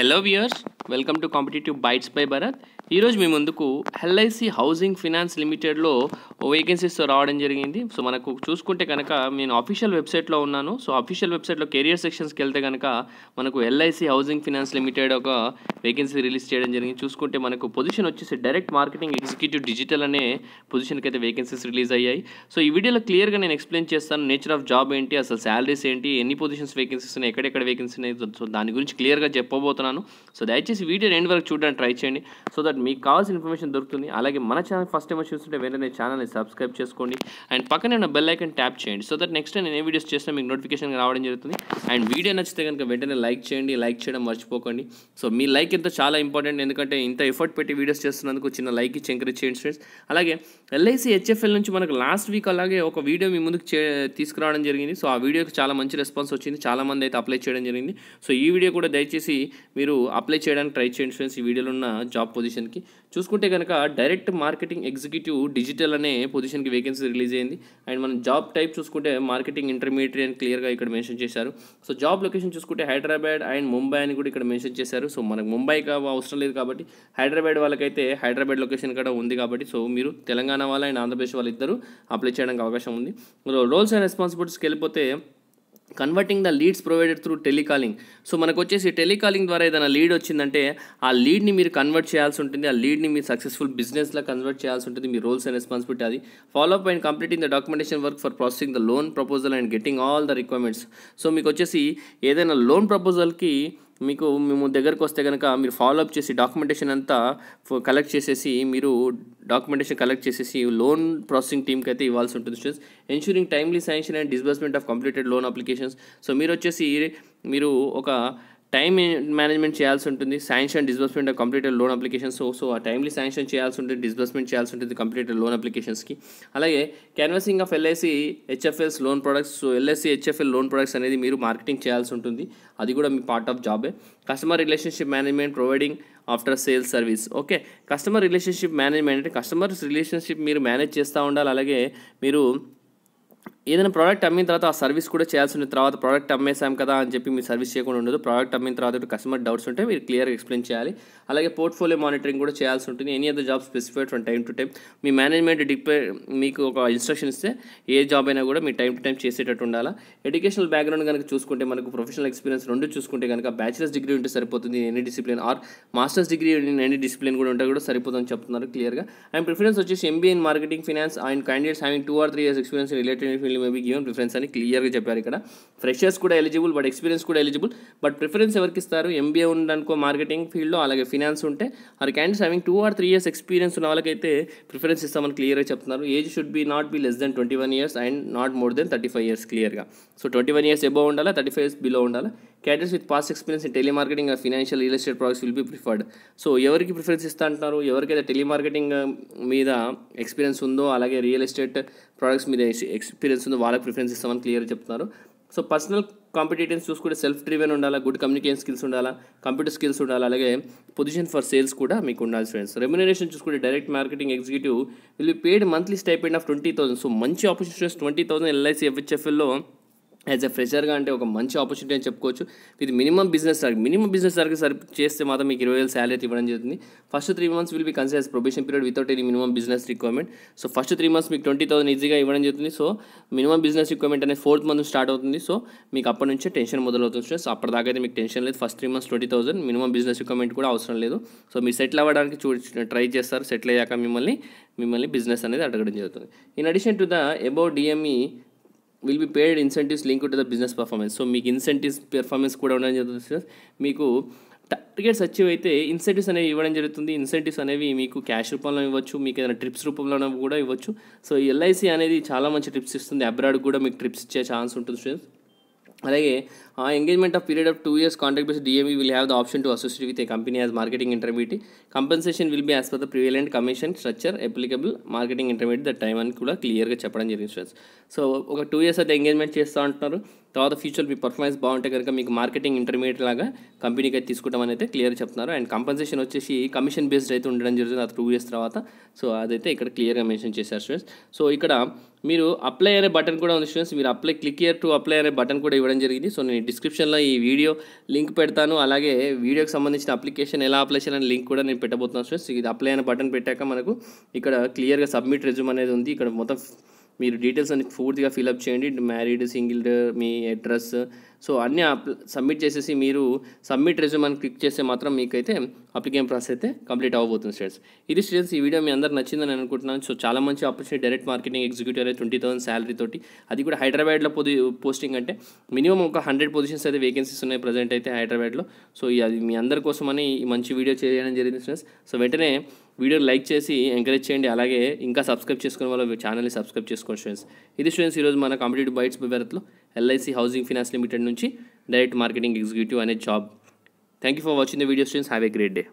Hello viewers, welcome to Competitive Bites by Bharat. ఈరోజు మీ ముందుకు ఎల్ఐసి హౌసింగ్ ఫినాన్స్ లిమిటెడ్లో వేకెన్సీస్ రావడం జరిగింది సో మనకు చూసుకుంటే కనుక నేను అఫీషియల్ వెబ్సైట్లో ఉన్నాను సో అఫీషియల్ వెబ్సైట్లో కెరియర్ సెక్షన్స్కి వెళ్తే కనుక మనకు ఎల్ఐసి హౌసింగ్ ఫినాన్స్ లిమిటెడ్ ఒక వేకెన్సీ రిలీజ్ చేయడం జరిగింది చూసుకుంటే మనకు పొజిషన్ వచ్చేసి డైరెక్ట్ మార్కెటింగ్ ఎగ్జిక్యూటివ్ డిజిటల్ అనే పొజిషన్కి అయితే వేకెన్సీస్ రిలీజ్ అయ్యాయి సో ఈ వీడియోలో క్లియర్గా నేను ఎక్స్ప్లెయిన్ చేస్తాను నేచర్ ఆఫ్ జాబ్ ఏంటి అసలు శాలరీస్ ఏంటి ఎన్ని పొజిషన్స్ వేకెన్సీస్ ఉన్నాయి ఎక్కడెక్కడ వేకెన్సీ ఉన్నాయి సో దాని గురించి క్లియర్గా చెప్పబోతున్నాను సో దయచేసి వీడియో రెండు వరకు చూడడానికి ట్రై చేయండి సో దట్ మీకు కావాల్సిన ఇన్ఫర్మేషన్ దొరుకుతుంది అలాగే మన ఛానల్ ఫస్ట్ టైం చూస్తుంటే వెంటనే ఛానల్ని సబ్స్క్రైబ్ చేసుకోండి అండ్ పక్కనే ఉన్న బెల్ ఐకన్ ట్యాప్ చేయండి సో దట్ నెక్స్ట్ నేను ఏ వీడియోస్ చేసినా మీకు నోటిఫికేషన్ రావడం జరుగుతుంది అండ్ వీడియో నచ్చితే కనుక వెంటనే లైక్ చేయండి లైక్ చేయడం మర్చిపోకండి సో మీ లైక్ ఎంతో చాలా ఇంపార్టెంట్ ఎందుకంటే ఇంత ఎఫర్ట్ పెట్టి వీడియోస్ చేస్తున్నందుకు చిన్న లైక్ ఇచ్చి ఎంకరేజ్ చేయండి ఫ్రెండ్స్ అలాగే ఎల్ఐసి హెచ్ఎఫ్ఎల్ నుంచి మనకు లాస్ట్ వీక్ అలాగే ఒక వీడియో మీ ముందుకు చే తీసుకురావడం జరిగింది సో ఆ వీడియోకి చాలా మంచి రెస్పాన్స్ వచ్చింది చాలామంది అయితే అప్లై చేయడం జరిగింది సో ఈ వీడియో కూడా దయచేసి మీరు అప్లై చేయడానికి ట్రై చేయండి ఫ్రెండ్స్ ఈ వీడియోలో ఉన్న జాబ్ పొజిషన్ పొజిషన్కి చూసుకుంటే కనుక డైరెక్ట్ మార్కెటింగ్ ఎగ్జిక్యూటివ్ డిజిటల్ అనే పొజిషన్కి వేకెన్సీ రిలీజ్ అయింది అండ్ మనం జాబ్ టైప్ చూసుకుంటే మార్కెటింగ్ ఇంటర్మీడియట్ అని క్లియర్గా ఇక్కడ మెన్షన్ చేశారు సో జాబ్ లొకేషన్ చూసుకుంటే హైదరాబాద్ అండ్ ముంబై అని కూడా ఇక్కడ మెన్షన్ చేశారు సో మనకు ముంబై అవసరం లేదు కాబట్టి హైదరాబాద్ వాళ్ళకైతే హైదరాబాద్ లొకేషన్ కూడా ఉంది కాబట్టి సో మీరు తెలంగాణ వాళ్ళు అండ్ ఆంధ్రప్రదేశ్ వాళ్ళు ఇద్దరు అప్లై చేయడానికి అవకాశం ఉంది రోల్స్ అండ్ రెస్పాన్సిబిలిటీస్కి వెళ్ళిపోతే converting the leads provided through telecalling so మనకు వచ్చేసి టెలికాలింగ్ ద్వారా ఏదైనా లీడ్ వచ్చిందంటే ఆ లీడ్ని మీరు కన్వర్ట్ చేయాల్సి ఉంటుంది ఆ లీడ్ని మీరు సక్సెస్ఫుల్ బిజినెస్లో కన్వర్ట్ చేయాల్సి ఉంటుంది మీ రోల్స్ అండ్ రెస్పాన్సిబిలిటీ అది follow up and completing the documentation work for processing the loan proposal and getting all the requirements so మీకు వచ్చేసి ఏదైనా లోన్ ప్రపోజల్కి మీకు మేము దగ్గరకు వస్తే కనుక మీరు ఫాలో అప్ చేసి డాక్యుమెంటేషన్ అంతా కలెక్ట్ చేసేసి మీరు డాక్యుమెంటేషన్ కలెక్ట్ చేసేసి లోన్ ప్రాసెసింగ్ టీమ్కి అయితే ఇవ్వాల్సి ఉంటుంది students ensuring timely sanction and disbursement of completed loan applications so మీరు వచ్చేసి మీరు ఒక టైం మేనేజ్మెంట్ చేయాల్సి ఉంటుంది sanction disbursement completed loan applications so ఆ టైమ్లీ శాంక్షన్ చేయాల్సి ఉంటుంది డిస్బర్స్మెంట్ చేయాల్సి ఉంటుంది కంప్లీటెడ్ లోన్ అప్లికేషన్స్కి అలాగే canvassing of LIC HFLs loan products so LIC HFL loan products అనేది మీరు మార్కెటింగ్ చేయాల్సి ఉంటుంది అది కూడా మీ పార్ట్ ఆఫ్ జాబే customer relationship management providing after sale service okay customer relationship management అంటే కస్టమర్స్ రిలేషన్షిప్ మీరు మేనేజ్ చేస్తూ ఉండాలి అలాగే మీరు ఏదైనా ప్రోడక్ట్ అమ్మిన తర్వాత ఆ సర్వీస్ కూడా చేయాల్సి ఉంటుంది తర్వాత ప్రోడక్ట్ అమ్మేసాం కదా అని చెప్పి మీరు సర్వీస్ చేయకుండా ఉండదు ప్రోడక్ట్ అమ్మిన తర్వాత కస్టమర్ డౌట్స్ ఉంటే మీరు క్లియర్గా ఎక్స్ప్లెయిన్ చేయాలి అలాగే పోర్ట్ఫోలియో మానిటరింగ్ కూడా చేయాల్సి ఉంటుంది any other job specified from time to time మీ మేనేజ్మెంట్ డిపే మీకు ఒక ఇన్స్ట్రక్షన్ ఇస్తే ఏ జాబ్ అయినా కూడా మీ టైం టు టైం చేసేటట్టు ఉండాలా ఎడ్యుకేషనల్ బ్యాక్గ్రౌండ్ కనుక చూసుకుంటే మనకు ప్రొఫెషనల్ ఎక్స్పీరియన్స్ రెండు చూసుకుంటే కనుక బ్యాచిలర్స్ డిగ్రీ ఉంటే సరిపోతుంది any discipline or master's degree any discipline కూడా ఉంటే కూడా సరిపోతుందని చెప్తున్నారు క్లియర్గా అండ్ ప్రిఫరెన్స్ వచ్చేసి MBA in marketing finance and candidates having two or three years experience related కంపెనీలు మే బీ గివెన్ ప్రిఫరెన్స్ అని క్లియర్గా చెప్పారు ఇక్కడ ఫ్రెషర్స్ కూడా ఎలిజిబుల్ బట్ ఎక్స్పీరియన్స్ కూడా ఎలిజిబుల్ బట్ ప్రిఫరెన్స్ ఎవరికి ఇస్తారు ఎంబీఏ ఉందనుకో మార్కెటింగ్ ఫీల్డ్లో అలాగే ఫినాన్స్ ఉంటే or candidates having two or three years experience ఉన్న వాళ్ళకైతే ప్రిఫరెన్స్ ఇస్తామని క్లియర్గా చెప్తున్నారు age should be not be less than twenty one years and not more than thirty five years క్లియర్గా so twenty one years above ఉండాలా thirty five years below ఉండాలా cadres with past experience in telemarketing financial real estate projects will be preferred so ఎవరికి preference ఇస్తా అంటున్నారు ఎవరికైతే telemarketing uh, మీద experience ఉందో అలాగే రియల్ ఎస్టేట్ ప్రోడక్ట్స్ మీద ఎక్స్పీరియన్స్ ఉందో వాళ్ళకి ప్రిఫరెన్స్ ఇస్తామని క్లియర్ చెప్తున్నారు సో పర్సనల్ కాంపిటేటివ్స్ చూసుకుంటే సెల్ఫ్ డ్రివెన్ ఉండాలా గుడ్ కమ్యూనికేషన్ స్కిల్స్ ఉండాలా కంప్యూటర్ స్కిల్స్ ఉండాలి అలాగే పొజిషన్ ఫర్ సేల్స్ కూడా మీకు ఉండాలి ఫ్రెండ్స్ రెమ్యునరేషన్ చూసుకుంటే direct marketing executive will be paid monthly stipend of twenty thousand so మంచి opportunities twenty thousand LIC ఎఫ్హెచ్ఎఫ్ఎల్లో as a ఫ్రెషర్గా అంటే ఒక మంచి ఆపర్చునిటీ అని చెప్పుకోవచ్చు ఇది minimum business sir minimum business target సరి చేస్తే మాత్రం మీకు ఇరవై వేలు శాలరీ ఇవ్వడం జరుగుతుంది first three months will be consider probation period without any minimum business requirement so first three months మీకు ట్వంటీ థౌసండ్ ఈజీగా ఇవ్వడం జరుగుతుంది సో మినిమం బిజినెస్ రిక్వైర్మెంట్ అనేది ఫోర్త్ మంత్ స్టార్ట్ అవుతుంది సో మీకు అప్పటి నుంచే టెన్షన్ మొదలవుతుంది స్ట్రెస్ అప్పటిదాకా అయితే మీకు టెన్షన్ లేదు first three months twenty thousand minimum business requirement కూడా అవసరం లేదు సో మీరు సెటిల్ అవ్వడానికి చూ ట్రై చేస్తారు సెటిల్ అయ్యాక మిమ్మల్ని మిమ్మల్ని బిజినెస్ అనేది అడగడం జరుగుతుంది in addition to the about DME will be paid incentives link to the business performance so మీకు ఇన్సెంటివ్స్ పెర్ఫార్మెన్స్ కూడా ఉండడం జరుగుతుంది సార్ మీకు టార్గెట్స్ అచీవ్ అయితే ఇన్సెంటివ్స్ అనేవి ఇవ్వడం జరుగుతుంది ఇన్సెంటివ్స్ అనేవి మీకు క్యాష్ రూపంలో ఇవ్వచ్చు మీకు ఏదైనా ట్రిప్స్ రూపంలో కూడా ఇవ్వచ్చు సో ఎల్ఐసి అనేది చాలా మంచి ట్రిప్స్ ఇస్తుంది అబ్రాడ్ కూడా మీకు ట్రిప్స్ ఇచ్చే ఛాన్స్ ఉంటుంది స్టూడెంట్స్ అలాగే engagement of period of two years contract base DME will have the option to associate with a company as marketing intermediate compensation will be as per the prevalent commission structure applicable marketing intermediate the time అని కూడా క్లియర్గా చెప్పడం జరిగింది friends so ఒక two years అయితే engagement చేస్తూ ఉంటున్నారు తర్వాత ఫ్యూచర్ మీ పర్ఫార్మెన్స్ బాగుంటే కనుక మీకు మార్కెటింగ్ ఇంటర్మీడియట్ లాగా కంపెనీకి అయితే తీసుకోవడం అనేది క్లియర్ చెప్తున్నారు అండ్ కంపెన్సేషన్ వచ్చేసి కమిషన్ బేస్డ్ అయితే ఉండడం జరుగుతుంది అది టూ ఇయర్స్ తర్వాత సో అదైతే ఇక్కడ క్లియర్గా మెన్షన్ చేశారు స్టూడెంట్స్ సో ఇక్కడ మీరు అప్లై అనే బటన్ కూడా ఉంది స్టూడెంట్స్ మీరు apply click here to apply అనే బటన్ కూడా ఇవ్వడం జరిగింది సో నేను డిస్క్రిప్షన్లో ఈ వీడియో లింక్ పెడతాను అలాగే వీడియోకి సంబంధించిన అప్లికేషన్ ఎలా అప్లై చేయాలని లింక్ కూడా నేను పెట్టబోతున్నాను స్టూడెంట్స్ ఇది అప్లై అనే బటన్ పెట్టాక మనకు ఇక్కడ క్లియర్గా సబ్మిట్ రెజ్యూమ్ అనేది ఉంది ఇక్కడ మొత్తం మీరు డీటెయిల్స్ అన్ని పూర్తిగా ఫిలప్ చేయండి మ్యారీడ్ సింగిల్ మీ అడ్రస్ సో అన్నీ సబ్మిట్ చేసేసి మీరు సబ్మిట్ రెజ్యూమ్ అని క్లిక్ చేస్తే మాత్రం మీకైతే అప్లికేషన్ ప్రాసెస్ అయితే కంప్లీట్ అవ్వబోతుంది స్టూడెంట్స్ ఇది స్టూడెంట్స్ ఈ వీడియో మీ అందరు నచ్చిందని అనుకుంటున్నాను సో చాలా మంచి ఆపర్చునిటీ డైరెక్ట్ మార్కెటింగ్ ఎగ్జిక్యూటివ్ అయితే ట్వంటీ థౌసండ్ శాలరీ తోటి అది కూడా హైదరాబాద్లో పొది పోస్టింగ్ అంటే మినిమం ఒక హండ్రెడ్ పొజిషన్స్ అయితే వేకెన్సీస్ ఉన్నాయి ప్రజెంట్ అయితే హైదరాబాద్లో సో అది మీ అందరి కోసమని ఈ మంచి వీడియో చేయడం జరిగింది స్టూడెంట్స్ సో వెంటనే వీడియో లైక్ చేసి ఎంకరేజ్ చేయండి అలాగే ఇంకా సబ్స్క్రైబ్ చేసుకునే వాళ్ళు ఛానల్ని సబ్స్క్రైబ్ చేసుకోండి స్టూడెంట్స్ ఇది స్టూడెంట్స్ ఈరోజు మన కాంపిటేటివ్ బైట్స్ బెరత్లో ఎల్ఐసి హౌసింగ్ ఫినాన్స్ లిమిటెడ్ నుంచి డైరెక్ట్ మార్కెటింగ్ ఎగ్జిక్యూటివ్ అనే job thank you for watching the video students have a great day